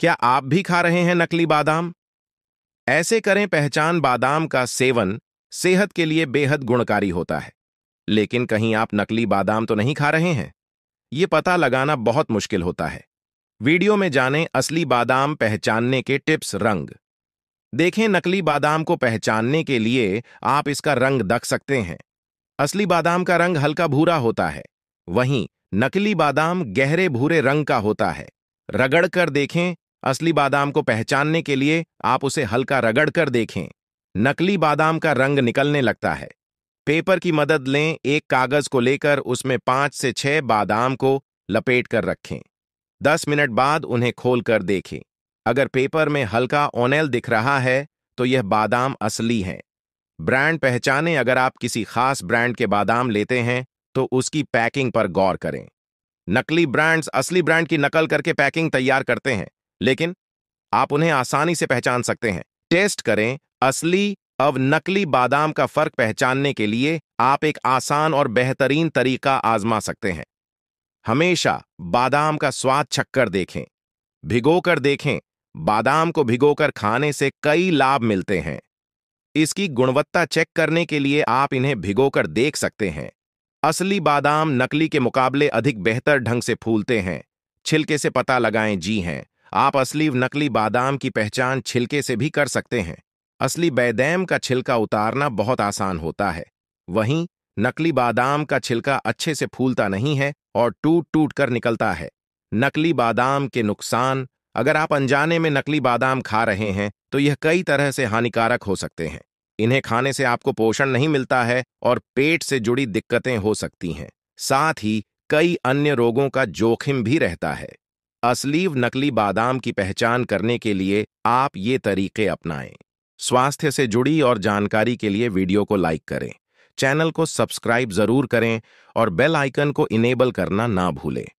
क्या आप भी खा रहे हैं नकली बादाम ऐसे करें पहचान बादाम का सेवन सेहत के लिए बेहद गुणकारी होता है लेकिन कहीं आप नकली बादाम तो नहीं खा रहे हैं ये पता लगाना बहुत मुश्किल होता है वीडियो में जानें असली बादाम पहचानने के टिप्स रंग देखें नकली बादाम को पहचानने के लिए आप इसका रंग दख सकते हैं असली बादाम का रंग हल्का भूरा होता है वहीं नकली बादाम गहरे भूरे रंग का होता है रगड़ कर देखें असली बादाम को पहचानने के लिए आप उसे हल्का रगड़ कर देखें नकली बादाम का रंग निकलने लगता है पेपर की मदद लें एक कागज को लेकर उसमें पांच से छह बादाम को लपेट कर रखें दस मिनट बाद उन्हें खोल कर देखें अगर पेपर में हल्का ओनेल दिख रहा है तो यह बादाम असली है ब्रांड पहचाने अगर आप किसी खास ब्रांड के बादाम लेते हैं तो उसकी पैकिंग पर गौर करें नकली ब्रांड्स असली ब्रांड की नकल करके पैकिंग तैयार करते हैं लेकिन आप उन्हें आसानी से पहचान सकते हैं टेस्ट करें असली अब नकली बादाम का फर्क पहचानने के लिए आप एक आसान और बेहतरीन तरीका आजमा सकते हैं हमेशा बादाम का स्वाद छक्कर देखें भिगोकर देखें बादाम को भिगोकर खाने से कई लाभ मिलते हैं इसकी गुणवत्ता चेक करने के लिए आप इन्हें भिगोकर देख सकते हैं असली बादाम नकली के मुकाबले अधिक बेहतर ढंग से फूलते हैं छिलके से पता लगाएं जी हैं हाँ। आप असली नकली बादाम की पहचान छिलके से भी कर सकते हैं असली बैदैम का छिलका उतारना बहुत आसान होता है वहीं नकली बादाम का छिलका अच्छे से फूलता नहीं है और टूट टूट कर निकलता है नकली बादाम के नुकसान अगर आप अनजाने में नकली बादाम खा रहे हैं तो यह कई तरह से हानिकारक हो सकते हैं इन्हें खाने से आपको पोषण नहीं मिलता है और पेट से जुड़ी दिक्कतें हो सकती हैं साथ ही कई अन्य रोगों का जोखिम भी रहता है असलीव नकली बादाम की पहचान करने के लिए आप ये तरीके अपनाएं स्वास्थ्य से जुड़ी और जानकारी के लिए वीडियो को लाइक करें चैनल को सब्सक्राइब जरूर करें और बेल आइकन को इनेबल करना ना भूलें